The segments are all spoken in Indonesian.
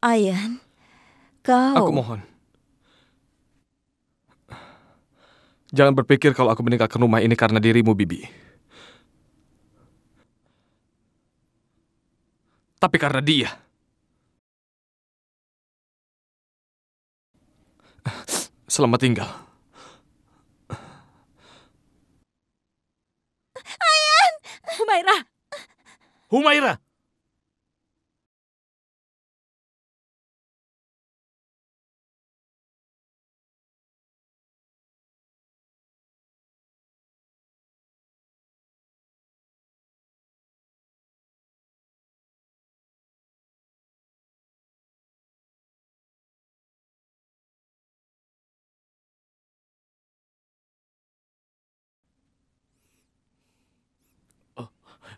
Ayan, kau... Aku mohon. Jangan berpikir kalau aku meninggalkan rumah ini karena dirimu, Bibi. Tapi karena dia. Selamat tinggal. Ayan! Humaira! Humaira!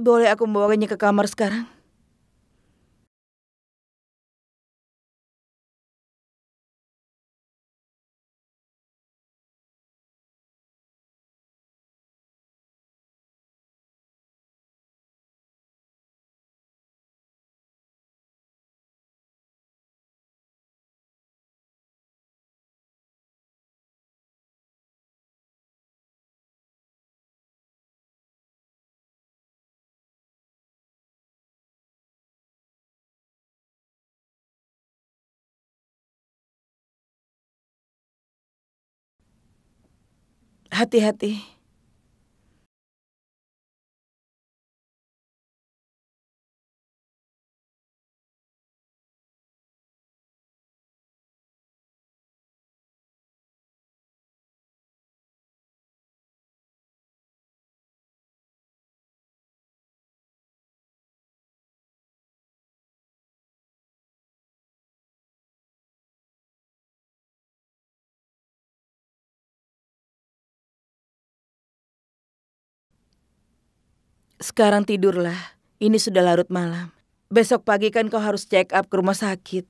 Boleh aku membawanya ke kamar sekarang? Hati-hati. Sekarang tidurlah. Ini sudah larut malam. Besok pagi kan kau harus check up ke rumah sakit.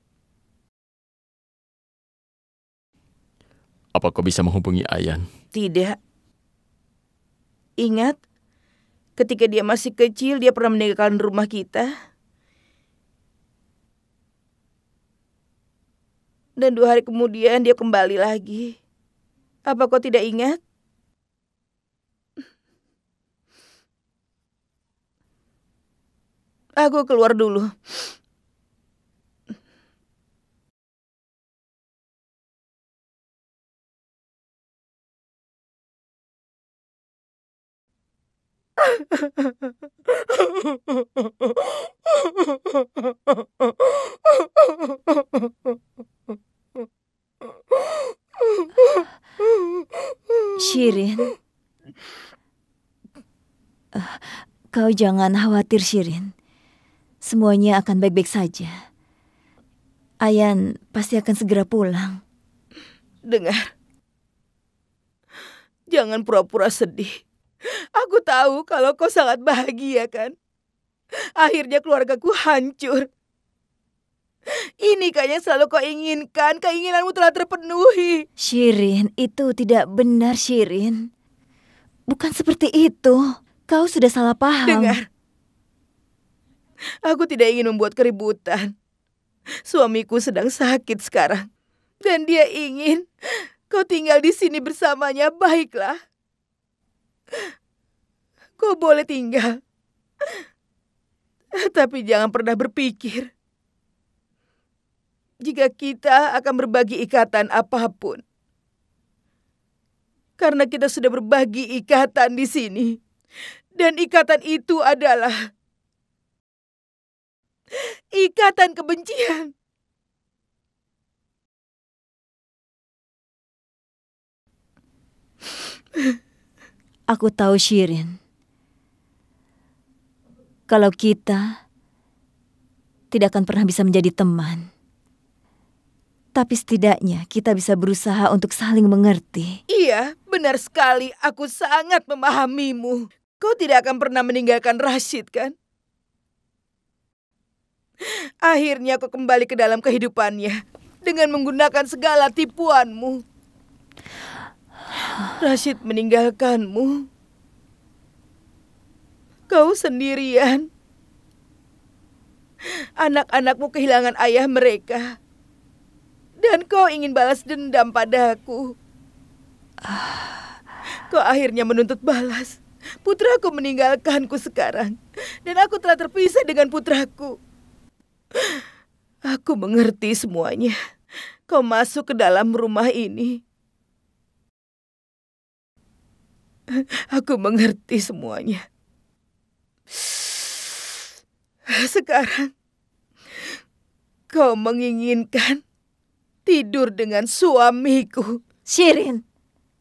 Apa kau bisa menghubungi Ayan? Tidak. Ingat, ketika dia masih kecil, dia pernah meninggalkan rumah kita. Dan dua hari kemudian dia kembali lagi. Apa kau tidak ingat? Aku ah, keluar dulu. Shirin. Ah, kau jangan khawatir, Shirin. Semuanya akan baik-baik saja. Ayan pasti akan segera pulang. Dengar. Jangan pura-pura sedih. Aku tahu kalau kau sangat bahagia kan. Akhirnya keluargaku hancur. Ini kayaknya selalu kau inginkan. Keinginanmu telah terpenuhi. Shirin, itu tidak benar Shirin. Bukan seperti itu. Kau sudah salah paham. Dengar. Aku tidak ingin membuat keributan. Suamiku sedang sakit sekarang. Dan dia ingin kau tinggal di sini bersamanya, baiklah. Kau boleh tinggal. Tapi jangan pernah berpikir. Jika kita akan berbagi ikatan apapun. Karena kita sudah berbagi ikatan di sini. Dan ikatan itu adalah ikatan kebencian. Aku tahu Shirin. Kalau kita tidak akan pernah bisa menjadi teman. Tapi setidaknya kita bisa berusaha untuk saling mengerti. Iya, benar sekali. Aku sangat memahamimu. Kau tidak akan pernah meninggalkan Rashid, kan? Akhirnya aku kembali ke dalam kehidupannya dengan menggunakan segala tipuanmu. Rashid meninggalkanmu. Kau sendirian. Anak-anakmu kehilangan ayah mereka. Dan kau ingin balas dendam padaku. Kau akhirnya menuntut balas. Putraku meninggalkanku sekarang. Dan aku telah terpisah dengan putraku. Aku mengerti semuanya. Kau masuk ke dalam rumah ini. Aku mengerti semuanya. Sekarang kau menginginkan tidur dengan suamiku. Shirin,